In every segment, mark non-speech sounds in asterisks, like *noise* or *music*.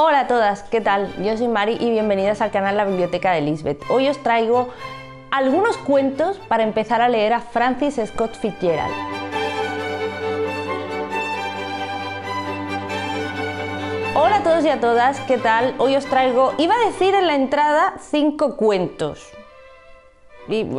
Hola a todas, ¿qué tal? Yo soy Mari y bienvenidas al canal La Biblioteca de Lisbeth. Hoy os traigo algunos cuentos para empezar a leer a Francis Scott Fitzgerald. Hola a todos y a todas, ¿qué tal? Hoy os traigo, iba a decir en la entrada, cinco cuentos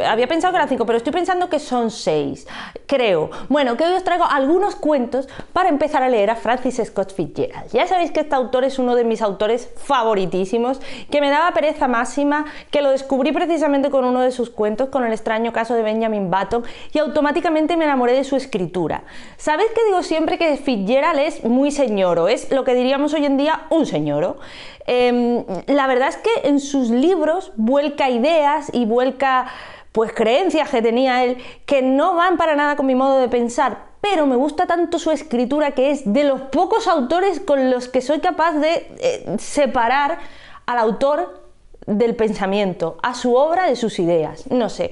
había pensado que eran cinco, pero estoy pensando que son seis, creo. Bueno, que hoy os traigo algunos cuentos para empezar a leer a Francis Scott Fitzgerald. Ya sabéis que este autor es uno de mis autores favoritísimos, que me daba pereza máxima, que lo descubrí precisamente con uno de sus cuentos, con el extraño caso de Benjamin Button, y automáticamente me enamoré de su escritura. ¿Sabéis que digo siempre que Fitzgerald es muy señoro? Es lo que diríamos hoy en día un señoro. Em, la verdad es que en sus libros vuelca ideas y vuelca pues creencias que tenía él que no van para nada con mi modo de pensar, pero me gusta tanto su escritura que es de los pocos autores con los que soy capaz de eh, separar al autor del pensamiento, a su obra de sus ideas. No sé,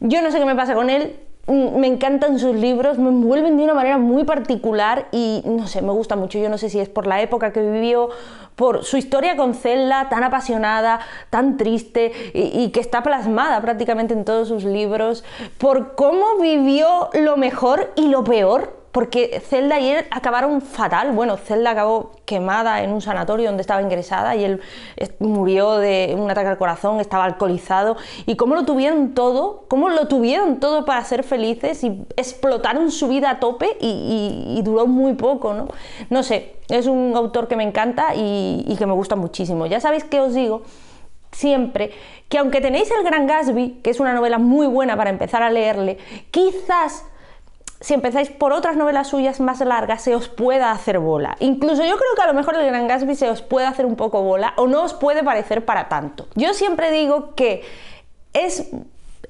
yo no sé qué me pasa con él, me encantan sus libros, me envuelven de una manera muy particular y no sé, me gusta mucho. Yo no sé si es por la época que vivió, por su historia con Zelda tan apasionada, tan triste y, y que está plasmada prácticamente en todos sus libros, por cómo vivió lo mejor y lo peor porque Zelda y él acabaron fatal. Bueno, Zelda acabó quemada en un sanatorio donde estaba ingresada y él eh, murió de un ataque al corazón, estaba alcoholizado. ¿Y cómo lo tuvieron todo? ¿Cómo lo tuvieron todo para ser felices y explotaron su vida a tope y, duró muy poco, ¿no? No sé, es un autor que me encanta y, y que me gusta muchísimo. Ya sabéis que os digo siempre que aunque tenéis El Gran Gatsby, que es una novela muy buena para empezar a leerle, quizás si empezáis por otras novelas suyas más largas, se os pueda hacer bola. Incluso yo creo que a lo mejor el Gran Gatsby se os puede hacer un poco bola o no os puede parecer para tanto. Yo siempre digo que es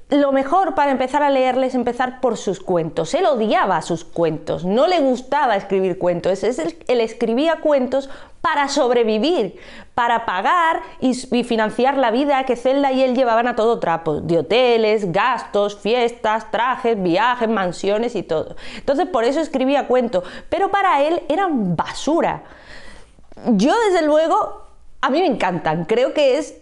lo mejor para empezar a leerle es empezar por sus cuentos. Él odiaba sus cuentos, no le gustaba escribir cuentos. Él escribía cuentos para sobrevivir, para pagar y, financiar la vida que Zelda y él llevaban a todo trapo, de hoteles, gastos, fiestas, trajes, viajes, mansiones y todo. Entonces por eso escribía cuentos, pero para él eran basura. Yo desde luego, a mí me encantan, creo que es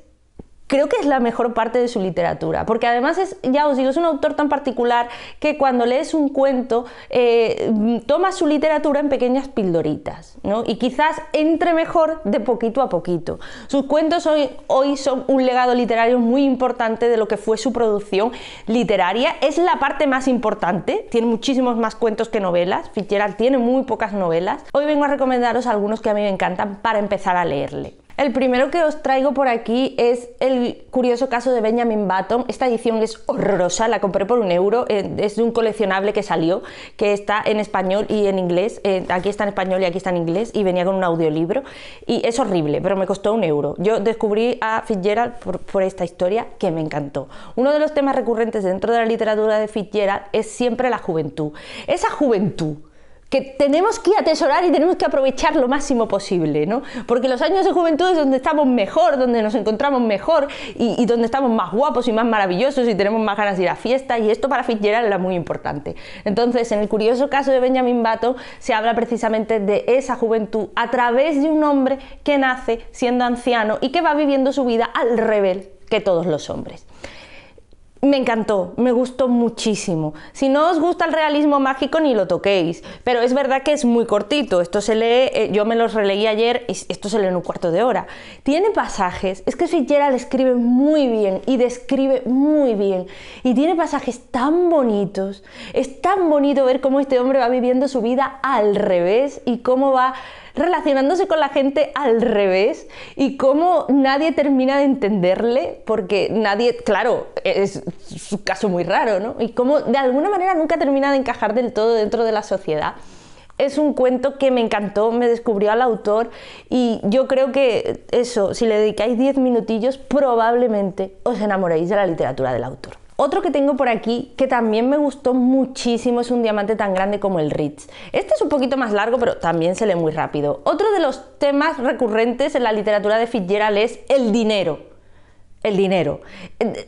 creo que es la mejor parte de su literatura, porque además es, ya os digo, es un autor tan particular que cuando lees un cuento eh, toma su literatura en pequeñas pildoritas, ¿no? Y quizás entre mejor de poquito a poquito. Sus cuentos hoy, hoy son un legado literario muy importante de lo que fue su producción literaria, es la parte más importante, tiene muchísimos más cuentos que novelas, Fitzgerald tiene muy pocas novelas. Hoy vengo a recomendaros algunos que a mí me encantan para empezar a leerle. El primero que os traigo por aquí es el curioso caso de Benjamin Button. Esta edición es horrorosa, la compré por un euro, eh, es de un coleccionable que salió, que está en español y en inglés. Eh, aquí está en español y aquí está en inglés y venía con un audiolibro. Y es horrible, pero me costó un euro. Yo descubrí a Fitzgerald por, por esta historia que me encantó. Uno de los temas recurrentes dentro de la literatura de Fitzgerald es siempre la juventud. Esa juventud que tenemos que atesorar y tenemos que aprovechar lo máximo posible, ¿no? Porque los años de juventud es donde estamos mejor, donde nos encontramos mejor y, donde estamos más guapos y más maravillosos y tenemos más ganas de ir a fiesta y esto para Fitzgerald era muy importante. Entonces, en el curioso caso de Benjamin Bato se habla precisamente de esa juventud a través de un hombre que nace siendo anciano y que va viviendo su vida al revés que todos los hombres me encantó, me gustó muchísimo. Si no os gusta el realismo mágico, ni lo toquéis. Pero es verdad que es muy cortito. Esto se lee, eh, yo me los releí ayer, y esto se lee en un cuarto de hora. Tiene pasajes, es que Fitzgerald escribe muy bien y describe muy bien. Y tiene pasajes tan bonitos. Es tan bonito ver cómo este hombre va viviendo su vida al revés y cómo va relacionándose con la gente al revés y cómo nadie termina de entenderle porque nadie, claro, es un caso muy raro, ¿no? Y cómo de alguna manera nunca termina de encajar del todo dentro de la sociedad es un cuento que me encantó, me descubrió al autor y yo creo que eso, si le dedicáis 10 minutillos, probablemente os enamoréis de la literatura del autor. Otro que tengo por aquí que también me gustó muchísimo es un diamante tan grande como el Ritz. Este es un poquito más largo, pero también se lee muy rápido. Otro de los temas recurrentes en la literatura de Fitzgerald es el dinero el dinero.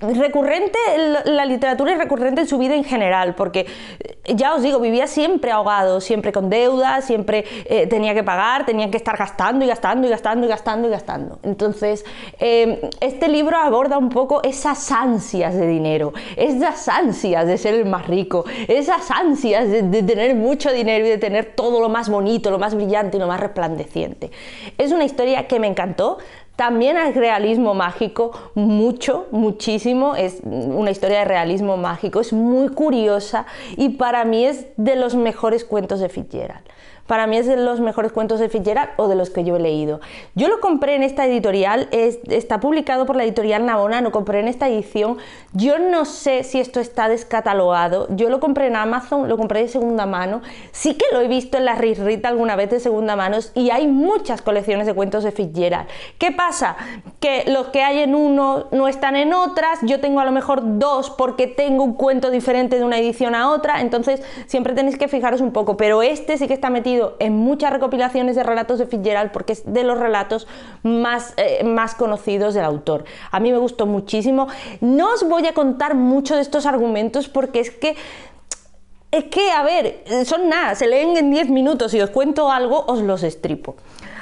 Recurrente, la literatura es recurrente en su vida en general, porque eh, ya os digo, vivía siempre ahogado, siempre con deuda, siempre eh, tenía que pagar, tenía que estar gastando y gastando y gastando y gastando y gastando. Entonces, eh, este libro aborda un poco esas ansias de dinero, esas ansias de ser el más rico, esas ansias de tener mucho dinero y de tener todo lo más bonito, lo más brillante y lo más resplandeciente. Es una historia que me encantó, también hay realismo mágico, mucho, muchísimo. Es una historia de realismo mágico, es muy curiosa y para mí es de los mejores cuentos de Fitzgerald. Para mí es de los mejores cuentos de Fitzgerald o de los que yo he leído. Yo lo compré en esta editorial, está publicado por la editorial Navona, lo compré en esta edición. Yo no sé si esto está descatalogado. Yo lo compré en Amazon, lo compré de segunda mano. Sí que lo he visto en la Rita alguna vez de segunda mano y hay muchas colecciones de cuentos de Fitzgerald. ¿Qué pasa? Que los que hay en uno no están en otras, yo tengo a lo mejor dos porque tengo un cuento diferente de una edición a otra, entonces siempre tenéis que fijaros un poco, pero este sí que está metido en muchas recopilaciones de relatos de Fitzgerald porque es de los relatos más, eh, más conocidos del autor. A mí me gustó muchísimo. No os voy a contar mucho de estos argumentos porque es que es que, a ver, son nada, se leen en 10 minutos. y os cuento algo, os los estripo.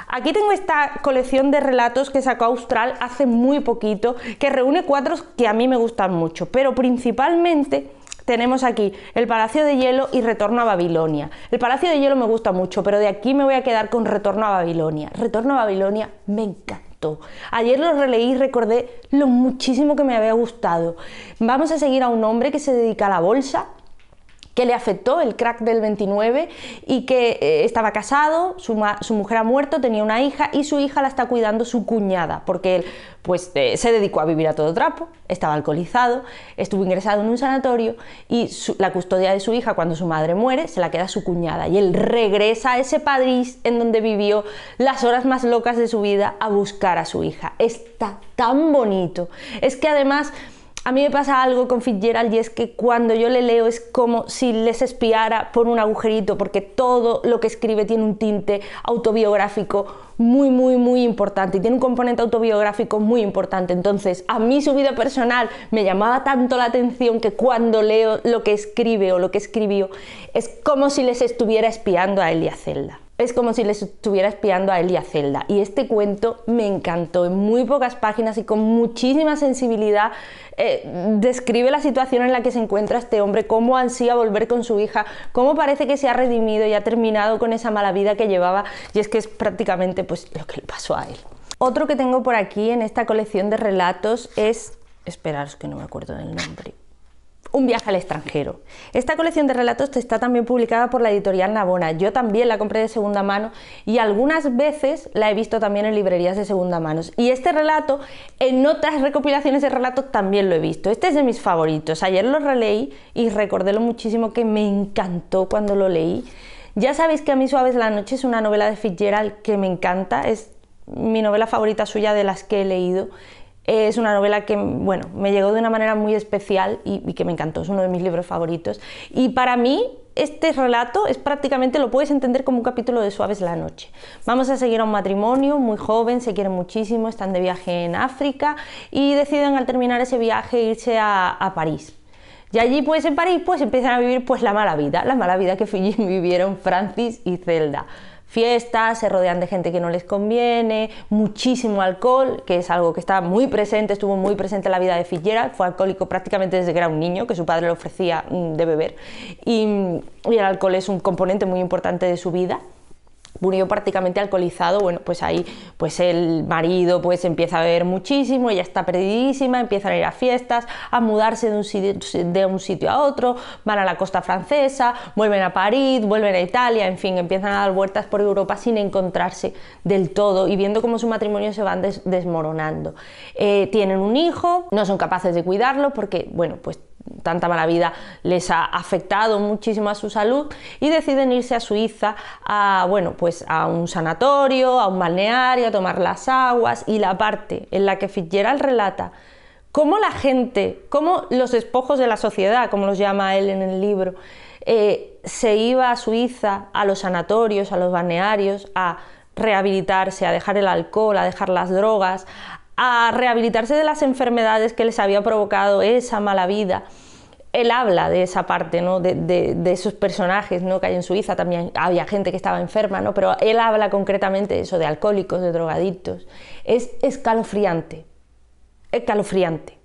Aquí tengo esta colección de relatos que sacó Austral hace muy poquito, que reúne cuatro que a mí me gustan mucho, pero principalmente tenemos aquí El Palacio de Hielo y Retorno a Babilonia. El Palacio de Hielo me gusta mucho, pero de aquí me voy a quedar con Retorno a Babilonia. Retorno a Babilonia me encantó. Ayer lo releí y recordé lo muchísimo que me había gustado. Vamos a seguir a un hombre que se dedica a la bolsa, que le afectó el crack del 29 y que eh, estaba casado, su, su, mujer ha muerto, tenía una hija y su hija la está cuidando su cuñada, porque él pues eh, se dedicó a vivir a todo trapo, estaba alcoholizado, estuvo ingresado en un sanatorio y la custodia de su hija cuando su madre muere se la queda su cuñada y él regresa a ese París en donde vivió las horas más locas de su vida a buscar a su hija. Está tan bonito. Es que además a mí me pasa algo con Fitzgerald y es que cuando yo le leo es como si les espiara por un agujerito, porque todo lo que escribe tiene un tinte autobiográfico muy, muy, muy importante y tiene un componente autobiográfico muy importante. Entonces, a mí su vida personal me llamaba tanto la atención que cuando leo lo que escribe o lo que escribió, es como si les estuviera espiando a él y Zelda es como si les estuviera espiando a él y a Zelda. Y este cuento me encantó, en muy pocas páginas y con muchísima sensibilidad eh, describe la situación en la que se encuentra este hombre, cómo ansía volver con su hija, cómo parece que se ha redimido y ha terminado con esa mala vida que llevaba. Y es que es prácticamente pues, lo que le pasó a él. Otro que tengo por aquí en esta colección de relatos es... Esperaros que no me acuerdo del nombre. Un viaje al extranjero. Esta colección de relatos está también publicada por la editorial Navona. Yo también la compré de segunda mano y algunas veces la he visto también en librerías de segunda mano. Y este relato, en otras recopilaciones de relatos también lo he visto. Este es de mis favoritos. Ayer lo releí y recordé lo muchísimo que me encantó cuando lo leí. Ya sabéis que a mí Suaves la Noche es una novela de Fitzgerald que me encanta, es mi novela favorita suya de las que he leído es una novela que, bueno, me llegó de una manera muy especial y, que me encantó, es uno de mis libros favoritos. Y para mí, este relato es prácticamente, lo puedes entender como un capítulo de Suaves la Noche. Vamos a seguir a un matrimonio muy joven, se quieren muchísimo, están de viaje en África y deciden al terminar ese viaje irse a, París. Y allí, pues en París, pues empiezan a vivir pues la mala vida, la mala vida que *laughs* vivieron Francis y Zelda fiestas, se rodean de gente que no les conviene, muchísimo alcohol, que es algo que está muy presente, estuvo muy presente en la vida de Fitzgerald, fue alcohólico prácticamente desde que era un niño, que su padre le ofrecía mm, de beber, y, y el alcohol es un componente muy importante de su vida, murió prácticamente alcoholizado, bueno, pues ahí pues el marido pues empieza a beber muchísimo, ella está perdidísima, empiezan a ir a fiestas, a mudarse de un, sitio, a otro, van a la costa francesa, vuelven a París, vuelven a Italia, en fin, empiezan a dar vueltas por Europa sin encontrarse del todo y viendo cómo su matrimonio se van desmoronando. Eh, tienen un hijo, no son capaces de cuidarlo porque, bueno, pues tanta mala vida les ha afectado muchísimo a su salud y deciden irse a Suiza a, bueno, pues a un sanatorio, a un balneario, a tomar las aguas y la parte en la que Fitzgerald relata cómo la gente, cómo los despojos de la sociedad, como los llama él en el libro, eh, se iba a Suiza, a los sanatorios, a los balnearios, a rehabilitarse, a dejar el alcohol, a dejar las drogas, a rehabilitarse de las enfermedades que les había provocado esa mala vida. Él habla de esa parte, ¿no? de, esos personajes ¿no? que hay en Suiza, también había gente que estaba enferma, ¿no? pero él habla concretamente de eso, de alcohólicos, de drogadictos. Es escalofriante, escalofriante.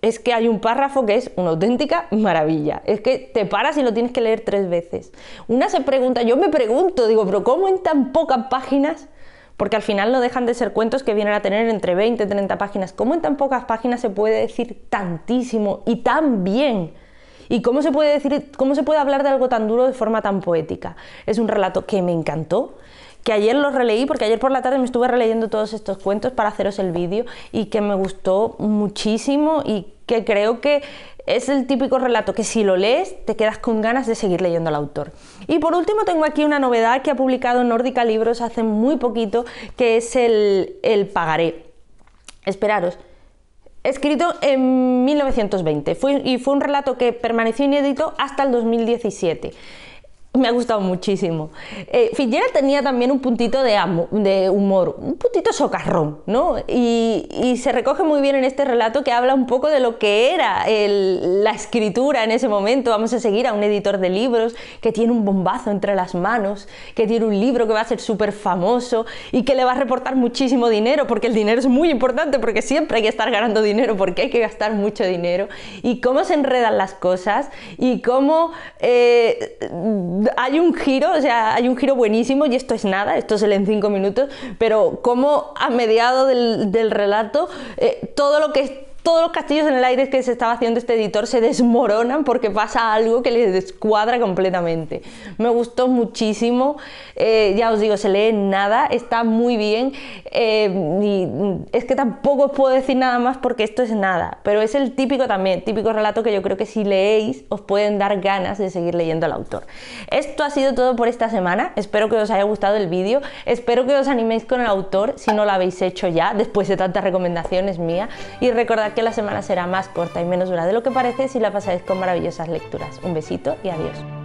Es que hay un párrafo que es una auténtica maravilla. Es que te paras y lo tienes que leer tres veces. Una se pregunta, yo me pregunto, digo, pero ¿cómo en tan pocas páginas porque al final no dejan de ser cuentos que vienen a tener entre 20 y 30 páginas. ¿Cómo en tan pocas páginas se puede decir tantísimo y tan bien? ¿Y cómo se puede decir, cómo se puede hablar de algo tan duro de forma tan poética? Es un relato que me encantó, que ayer lo releí, porque ayer por la tarde me estuve releyendo todos estos cuentos para haceros el vídeo y que me gustó muchísimo y que creo que es el típico relato que si lo lees te quedas con ganas de seguir leyendo al autor. Y por último tengo aquí una novedad que ha publicado Nórdica Libros hace muy poquito, que es el, Pagaré. Esperaros. Escrito en 1920 y fue un relato que permaneció inédito hasta el 2017. Me ha gustado muchísimo. Eh, Fitzgerald tenía también un puntito de, de humor, un puntito socarrón, ¿no? Y, se recoge muy bien en este relato que habla un poco de lo que era la escritura en ese momento. Vamos a seguir a un editor de libros que tiene un bombazo entre las manos, que tiene un libro que va a ser súper famoso y que le va a reportar muchísimo dinero, porque el dinero es muy importante, porque siempre hay que estar ganando dinero, porque hay que gastar mucho dinero. Y cómo se enredan las cosas y cómo... Eh, hay un giro, o sea, hay un giro buenísimo y esto es nada, esto es el en cinco minutos, pero como a mediado del, relato eh, todo lo que todos los castillos en el aire que se estaba haciendo este editor se desmoronan porque pasa algo que les descuadra completamente. Me gustó muchísimo, eh, ya os digo, se lee nada, está muy bien eh, y es que tampoco os puedo decir nada más porque esto es nada, pero es el típico también, típico relato que yo creo que si leéis os pueden dar ganas de seguir leyendo al autor. Esto ha sido todo por esta semana, espero que os haya gustado el vídeo, espero que os animéis con el autor si no lo habéis hecho ya, después de tantas recomendaciones mías y recordad que la semana será más corta y menos dura de lo que parece si la pasáis con maravillosas lecturas. Un besito y adiós.